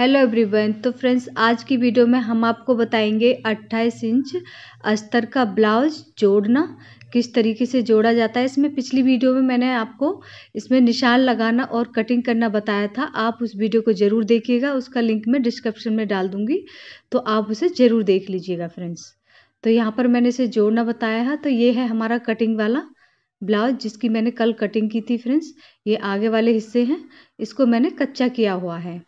Hello everyone तो friends आज की वीडियो में हम आपको बताएंगे 28 इंच अस्तर का ब्लाउज जोड़ना किस तरीके से जोड़ा जाता है इसमें पिछली वीडियो में मैंने आपको इसमें निशान लगाना और कटिंग करना बताया था आप उस वीडियो को ज़रूर देखिएगा उसका लिंक मैं डिस्क्रिप्शन में डाल दूँगी तो आप उसे ज़रूर देख लीजिएगा फ्रेंड्स तो यहाँ पर मैंने इसे जोड़ना बताया है तो ये है हमारा कटिंग वाला ब्लाउज जिसकी मैंने कल कटिंग की थी फ्रेंड्स ये आगे वाले हिस्से हैं इसको मैंने कच्चा किया हुआ है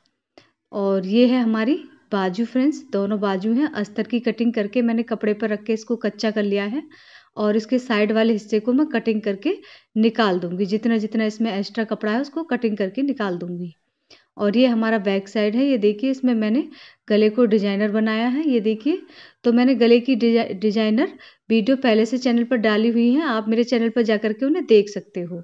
और ये है हमारी बाजू फ्रेंड्स दोनों बाजू हैं अस्तर की कटिंग करके मैंने कपड़े पर रख के इसको कच्चा कर लिया है और इसके साइड वाले हिस्से को मैं कटिंग करके निकाल दूंगी जितना जितना इसमें एक्स्ट्रा कपड़ा है उसको कटिंग करके निकाल दूंगी और ये हमारा बैक साइड है ये देखिए इसमें मैंने गले को डिजाइनर बनाया है ये देखिए तो मैंने गले की डिजाइनर वीडियो पहले से चैनल पर डाली हुई है आप मेरे चैनल पर जा के उन्हें देख सकते हो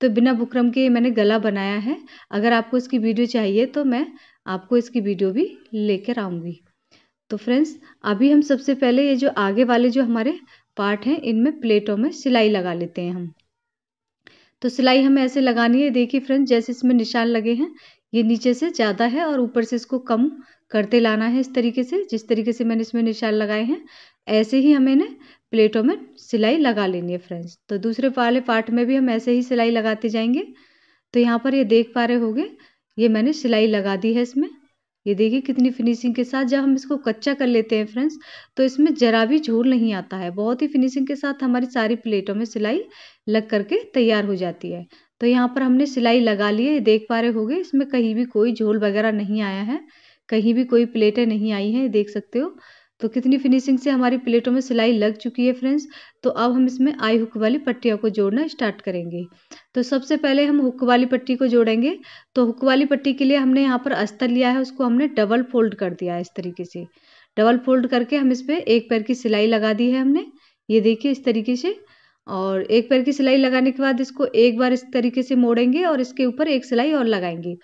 तो बिना बुकरम के मैंने गला बनाया है अगर आपको इसकी वीडियो चाहिए तो मैं आपको इसकी वीडियो भी लेकर आऊँगी तो फ्रेंड्स अभी हम सबसे पहले ये जो आगे वाले जो हमारे पार्ट हैं इनमें प्लेटों में सिलाई लगा लेते हैं हम तो सिलाई हमें ऐसे लगानी है देखिए फ्रेंड्स जैसे इसमें निशान लगे हैं ये नीचे से ज़्यादा है और ऊपर से इसको कम करते लाना है इस तरीके से जिस तरीके से मैंने इसमें निशान लगाए हैं ऐसे ही हमें ना प्लेटों में सिलाई लगा लेनी है फ्रेंड्स तो दूसरे वाले पार्ट में भी हम ऐसे ही सिलाई लगाते जाएंगे तो यहाँ पर ये देख पा रहे होंगे ये मैंने सिलाई लगा दी है इसमें ये देखिए कितनी फिनिशिंग के साथ जब हम इसको कच्चा कर लेते हैं फ्रेंड्स तो इसमें जरा भी झोल नहीं आता है बहुत ही फिनिशिंग के साथ हमारी सारी प्लेटों में सिलाई लग करके तैयार हो जाती है तो यहाँ पर हमने सिलाई लगा ली है देख पा रहे हो इसमें कहीं भी कोई झोल वगैरह नहीं आया है कहीं भी कोई प्लेटें नहीं आई हैं देख सकते हो तो कितनी फिनिशिंग से हमारी प्लेटों में सिलाई लग चुकी है फ्रेंड्स तो अब हम इसमें आई हुक वाली पट्टियों को जोड़ना स्टार्ट करेंगे तो सबसे पहले हम हुक वाली पट्टी को जोड़ेंगे तो हुक वाली पट्टी के लिए हमने यहाँ पर अस्तर लिया है उसको हमने डबल फोल्ड कर दिया है इस तरीके से डबल फोल्ड करके हम इस पर एक पैर की सिलाई लगा दी है हमने ये देखिए इस तरीके से और एक पैर की सिलाई लगाने के बाद इसको एक बार इस तरीके से मोड़ेंगे और इसके ऊपर एक सिलाई और लगाएंगे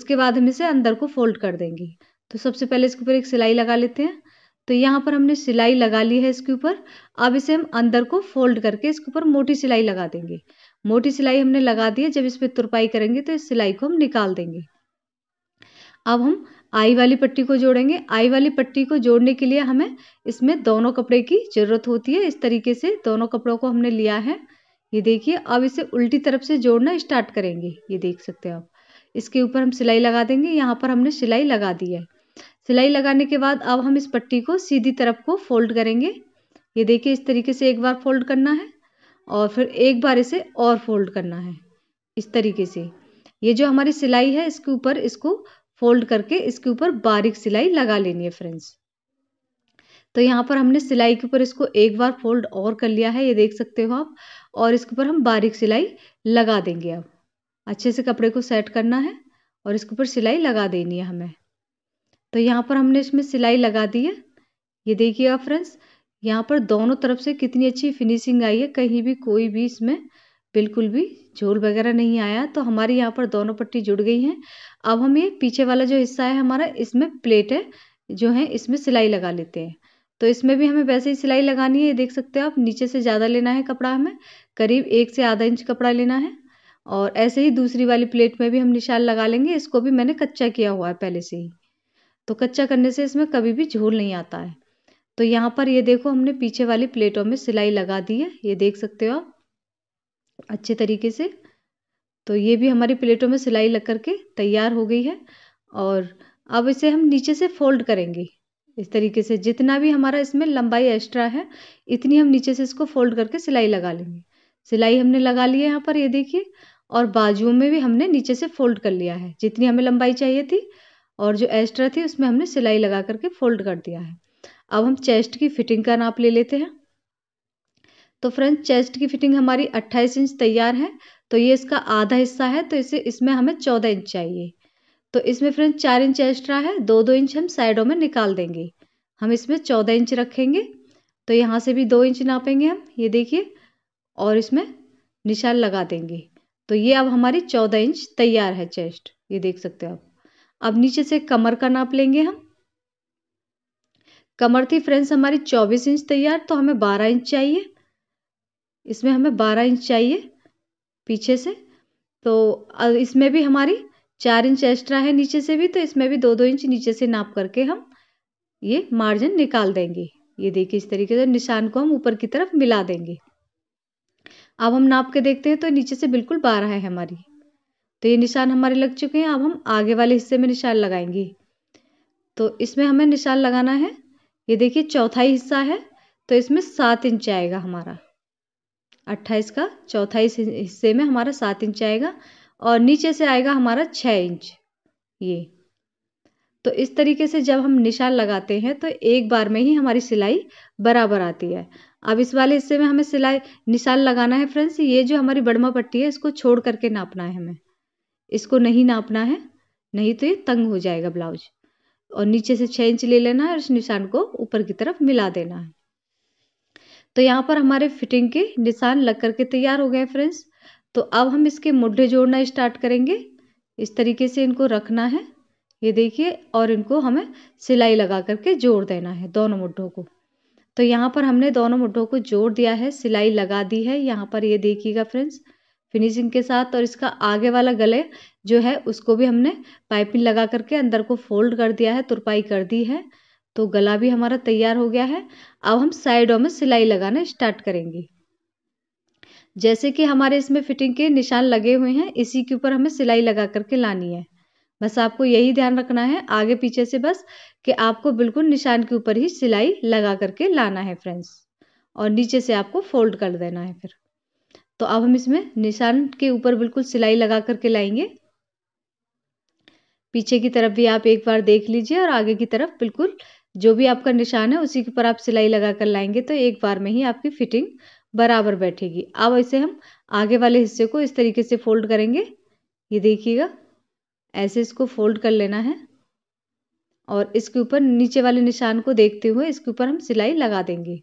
उसके बाद हम इसे अंदर को फोल्ड कर देंगे तो सबसे पहले इसके ऊपर एक सिलाई लगा लेते हैं तो यहाँ पर हमने सिलाई लगा ली है इसके ऊपर अब इसे हम अंदर को फोल्ड करके इसके ऊपर मोटी सिलाई लगा देंगे मोटी सिलाई हमने लगा दी है जब इस पर तुरपाई करेंगे तो इस सिलाई को हम निकाल देंगे अब हम आई वाली पट्टी को जोड़ेंगे आई वाली पट्टी को जोड़ने के लिए हमें इसमें दोनों कपड़े की ज़रूरत होती है इस तरीके से दोनों कपड़ों को हमने लिया है ये देखिए अब इसे उल्टी तरफ से जोड़ना स्टार्ट करेंगे ये देख सकते हो आप इसके ऊपर हम सिलाई लगा देंगे यहाँ पर हमने सिलाई लगा दी है सिलाई लगाने के बाद अब हम इस पट्टी को सीधी तरफ को फोल्ड करेंगे ये देखिए इस तरीके से एक बार फोल्ड करना है और फिर एक बार इसे और फोल्ड करना है इस तरीके से ये जो हमारी सिलाई है इसके ऊपर इसको फोल्ड करके इसके ऊपर बारीक सिलाई लगा लेनी है फ्रेंड्स तो यहाँ पर हमने सिलाई के ऊपर इसको एक बार फोल्ड और कर लिया है ये देख सकते हो आप और इसके ऊपर हम बारीक सिलाई लगा देंगे अब अच्छे से कपड़े को सेट करना है और इसके ऊपर सिलाई लगा देनी है हमें तो यहाँ पर हमने इसमें सिलाई लगा दी है ये देखिएगा फ्रेंड्स यहाँ पर दोनों तरफ से कितनी अच्छी फिनिशिंग आई है कहीं भी कोई भी इसमें बिल्कुल भी झोल वगैरह नहीं आया तो हमारी यहाँ पर दोनों पट्टी जुड़ गई हैं अब हम ये पीछे वाला जो हिस्सा है हमारा इसमें प्लेट है जो है इसमें सिलाई लगा लेते हैं तो इसमें भी हमें वैसे ही सिलाई लगानी है ये देख सकते हो आप नीचे से ज़्यादा लेना है कपड़ा हमें करीब एक से आधा इंच कपड़ा लेना है और ऐसे ही दूसरी वाली प्लेट में भी हम निशान लगा लेंगे इसको भी मैंने कच्चा किया हुआ है पहले से ही तो कच्चा करने से इसमें कभी भी झोल नहीं आता है तो यहाँ पर ये देखो हमने पीछे वाली प्लेटों में सिलाई लगा दी है ये देख सकते हो आप अच्छे तरीके से तो ये भी हमारी प्लेटों में सिलाई लग करके तैयार हो गई है और अब इसे हम नीचे से फोल्ड करेंगे इस तरीके से जितना भी हमारा इसमें लंबाई एक्स्ट्रा है इतनी हम नीचे से इसको फोल्ड करके सिलाई लगा लेंगे सिलाई हमने लगा ली है यहाँ पर ये देखिए और बाजुओं में भी हमने नीचे से फोल्ड कर लिया है जितनी हमें लंबाई चाहिए थी और जो एस्ट्रा थी उसमें हमने सिलाई लगा करके फोल्ड कर दिया है अब हम चेस्ट की फिटिंग का नाप ले लेते हैं तो फ्रेंड्स चेस्ट की फिटिंग हमारी 28 इंच तैयार है तो ये इसका आधा हिस्सा है तो इसे इसमें हमें 14 इंच चाहिए तो इसमें फ्रेंड्स चार इंच एक्स्ट्रा है दो दो इंच हम साइडों में निकाल देंगे हम इसमें चौदह इंच रखेंगे तो यहाँ से भी दो इंच नापेंगे हम ये देखिए और इसमें निशान लगा देंगे तो ये अब हमारी चौदह इंच तैयार है चेस्ट ये देख सकते हो आप अब नीचे से कमर का नाप लेंगे हम कमर थी फ्रेंड्स हमारी चौबीस इंच तैयार तो हमें बारह इंच चाहिए इसमें हमें बारह इंच चाहिए पीछे से तो इसमें भी हमारी चार इंच एक्स्ट्रा है नीचे से भी तो इसमें भी दो दो इंच नीचे से नाप करके हम ये मार्जिन निकाल देंगे ये देखिए इस तरीके से निशान को हम ऊपर की तरफ मिला देंगे अब हम नाप के देखते हैं तो नीचे से बिल्कुल बारह है हमारी तो ये निशान हमारे लग चुके हैं अब हम आगे वाले हिस्से में निशान लगाएंगे तो इसमें हमें निशान लगाना है ये देखिए चौथाई हिस्सा है तो इसमें सात इंच आएगा हमारा अट्ठाईस का चौथाई हिस्से में हमारा सात इंच आएगा और नीचे से आएगा हमारा छः इंच ये तो इस तरीके से जब हम निशान लगाते हैं तो एक बार में ही हमारी सिलाई बराबर आती है अब इस वाले हिस्से में हमें सिलाई निशान लगाना है फ्रेंड्स ये जो हमारी बड़मा पट्टी है इसको छोड़ करके नापना है हमें इसको नहीं नापना है नहीं तो ये तंग हो जाएगा ब्लाउज और नीचे से छः इंच ले लेना है और इस निशान को ऊपर की तरफ मिला देना है तो यहाँ पर हमारे फिटिंग के निशान लग करके तैयार हो गए फ्रेंड्स तो अब हम इसके मुड्ढे जोड़ना स्टार्ट करेंगे इस तरीके से इनको रखना है ये देखिए और इनको हमें सिलाई लगा करके जोड़ देना है दोनों मुड्ढों को तो यहाँ पर हमने दोनों मुड्ढों को जोड़ दिया है सिलाई लगा दी है यहाँ पर ये देखिएगा फ्रेंड्स फिनिशिंग के साथ और इसका आगे वाला गले जो है उसको भी हमने पाइपिंग लगा करके अंदर को फोल्ड कर दिया है तुरपाई कर दी है तो गला भी हमारा तैयार हो गया है अब हम साइडों में सिलाई लगाना स्टार्ट करेंगे जैसे कि हमारे इसमें फिटिंग के निशान लगे हुए हैं इसी के ऊपर हमें सिलाई लगा करके लानी है बस आपको यही ध्यान रखना है आगे पीछे से बस कि आपको बिल्कुल निशान के ऊपर ही सिलाई लगा करके लाना है फ्रेंड्स और नीचे से आपको फोल्ड कर देना है फिर तो अब हम इसमें निशान के ऊपर बिल्कुल सिलाई लगा करके लाएंगे पीछे की तरफ भी आप एक बार देख लीजिए और आगे की तरफ बिल्कुल जो भी आपका निशान है उसी के ऊपर आप सिलाई लगा कर लाएंगे तो एक बार में ही आपकी फिटिंग बराबर बैठेगी अब ऐसे हम आगे वाले हिस्से को इस तरीके से फोल्ड करेंगे ये देखिएगा ऐसे इसको फोल्ड कर लेना है और इसके ऊपर नीचे वाले निशान को देखते हुए इसके ऊपर हम सिलाई लगा देंगे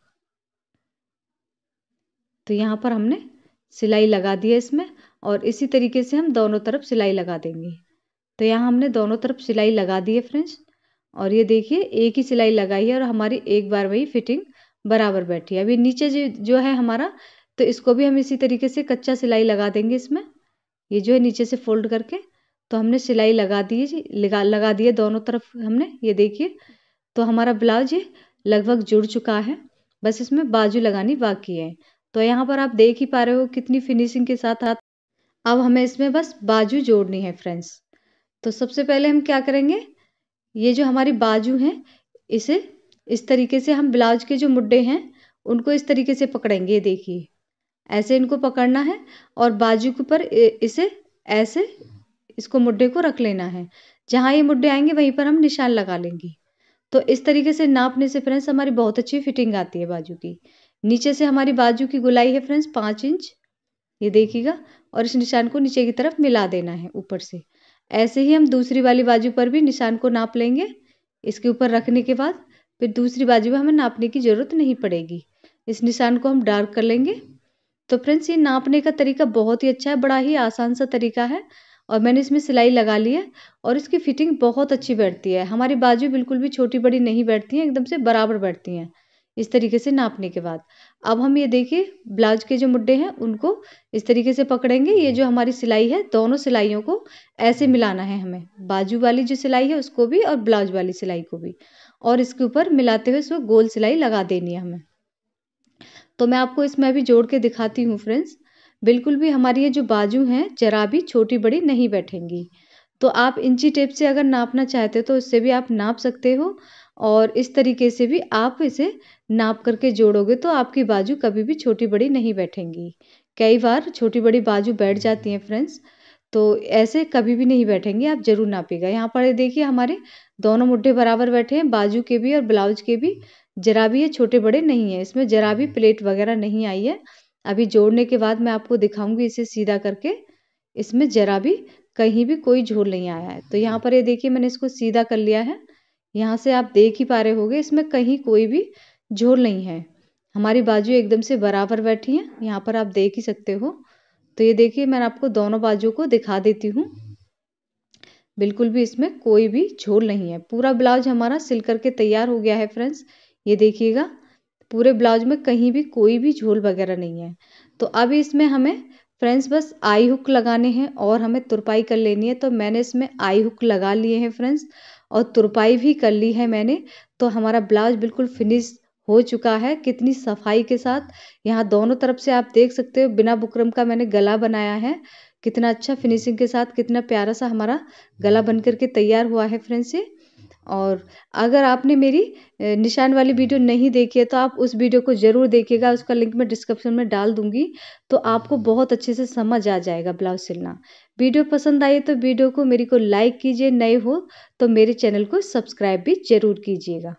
तो यहाँ पर हमने सिलाई लगा दी है इसमें और इसी तरीके से हम दोनों तरफ सिलाई लगा देंगे तो यहाँ हमने दोनों तरफ सिलाई लगा दी है फ्रेंड्स और ये देखिए एक ही सिलाई लगाई है और हमारी एक बार वही फिटिंग बराबर बैठी है अभी नीचे जो जो है हमारा तो इसको भी हम इसी तरीके से कच्चा सिलाई लगा देंगे इसमें ये जो है नीचे से फोल्ड करके तो हमने सिलाई लगा दी जी लगा लगा दिए दोनों तरफ हमने ये देखिए तो हमारा ब्लाउज ये लगभग जुड़ चुका है बस इसमें बाजू लगानी बाकी है तो यहाँ पर आप देख ही पा रहे हो कितनी फिनिशिंग के साथ आप अब हमें इसमें बस बाजू जोड़नी है फ्रेंड्स तो सबसे पहले हम क्या करेंगे ये जो हमारी बाजू है इसे इस तरीके से हम ब्लाउज के जो मुड्डे हैं उनको इस तरीके से पकड़ेंगे देखिए ऐसे इनको पकड़ना है और बाजू के ऊपर इसे ऐसे इसको मुड्डे को रख लेना है जहाँ ये मुड्डे आएंगे वहीं पर हम निशान लगा लेंगे तो इस तरीके से नापने से फ्रेंड्स हमारी बहुत अच्छी फिटिंग आती है बाजू की नीचे से हमारी बाजू की गुलाई है फ्रेंड्स पाँच इंच ये देखिएगा और इस निशान को नीचे की तरफ मिला देना है ऊपर से ऐसे ही हम दूसरी वाली बाजू पर भी निशान को नाप लेंगे इसके ऊपर रखने के बाद फिर दूसरी बाजू में हमें नापने की ज़रूरत नहीं पड़ेगी इस निशान को हम डार्क कर लेंगे तो फ्रेंड्स ये नापने का तरीका बहुत ही अच्छा है बड़ा ही आसान सा तरीका है और मैंने इसमें सिलाई लगा ली है और इसकी फिटिंग बहुत अच्छी बैठती है हमारी बाजू बिल्कुल भी छोटी बड़ी नहीं बैठती हैं एकदम से बराबर बैठती हैं इस तरीके से नापने के बाद अब हम ये देखिए ब्लाउज के जो मुड्डे हैं उनको इस तरीके से पकड़ेंगे ये जो हमारी सिलाई है दोनों सिलाइयों को ऐसे हम्म। मिलाना है हमें बाजू वाली जो सिलाई है उसको भी और ब्लाउज वाली सिलाई को भी और इसके ऊपर मिलाते हुए इसको गोल सिलाई लगा देनी है हमें तो मैं आपको इसमें अभी जोड़ के दिखाती हूँ फ्रेंड्स बिल्कुल भी हमारी ये जो बाजू हैं जरा भी छोटी बड़ी नहीं बैठेंगी तो आप इंची टेप से अगर नापना चाहते हो तो उससे भी आप नाप सकते हो और इस तरीके से भी आप इसे नाप करके जोड़ोगे तो आपकी बाजू कभी भी छोटी बड़ी नहीं बैठेंगी कई बार छोटी बड़ी बाजू बैठ जाती हैं फ्रेंड्स तो ऐसे कभी भी नहीं बैठेंगे आप जरूर नापिएगा यहाँ पर देखिए हमारे दोनों मुड्ढे बराबर बैठे हैं बाजू के भी और ब्लाउज के भी जरा भी ये छोटे बड़े नहीं है इसमें जरा भी प्लेट वगैरह नहीं आई है अभी जोड़ने के बाद मैं आपको दिखाऊंगी इसे सीधा करके इसमें जरा भी कहीं भी कोई झोल नहीं आया है तो यहाँ पर ये देखिए मैंने इसको सीधा कर लिया है यहाँ से आप देख ही पा रहे होंगे इसमें कहीं कोई भी झोल नहीं है हमारी बाजू एकदम से बराबर बैठी है यहाँ पर आप देख ही सकते हो तो ये देखिए मैं आपको दोनों बाजू को दिखा देती हूँ बिल्कुल भी इसमें कोई भी झोल नहीं है पूरा ब्लाउज हमारा सिल करके तैयार हो गया है फ्रेंड्स ये देखिएगा पूरे ब्लाउज में कहीं भी कोई भी झोल वगैरह नहीं है तो अब इसमें हमें फ्रेंड्स बस आई हुक लगाने हैं और हमें तुरपाई कर लेनी है तो मैंने इसमें आई हुक लगा लिए हैं फ्रेंड्स और तुरपाई भी कर ली है मैंने तो हमारा ब्लाउज बिल्कुल फिनिश हो चुका है कितनी सफाई के साथ यहाँ दोनों तरफ से आप देख सकते हो बिना बुकरम का मैंने गला बनाया है कितना अच्छा फिनिशिंग के साथ कितना प्यारा सा हमारा गला बन के तैयार हुआ है फ्रेंड्स ये और अगर आपने मेरी निशान वाली वीडियो नहीं देखी है तो आप उस वीडियो को ज़रूर देखिएगा उसका लिंक मैं डिस्क्रिप्शन में डाल दूंगी तो आपको बहुत अच्छे से समझ आ जाएगा ब्लाउज सिलना वीडियो पसंद आई तो वीडियो को मेरी को लाइक कीजिए नए हो तो मेरे चैनल को सब्सक्राइब भी ज़रूर कीजिएगा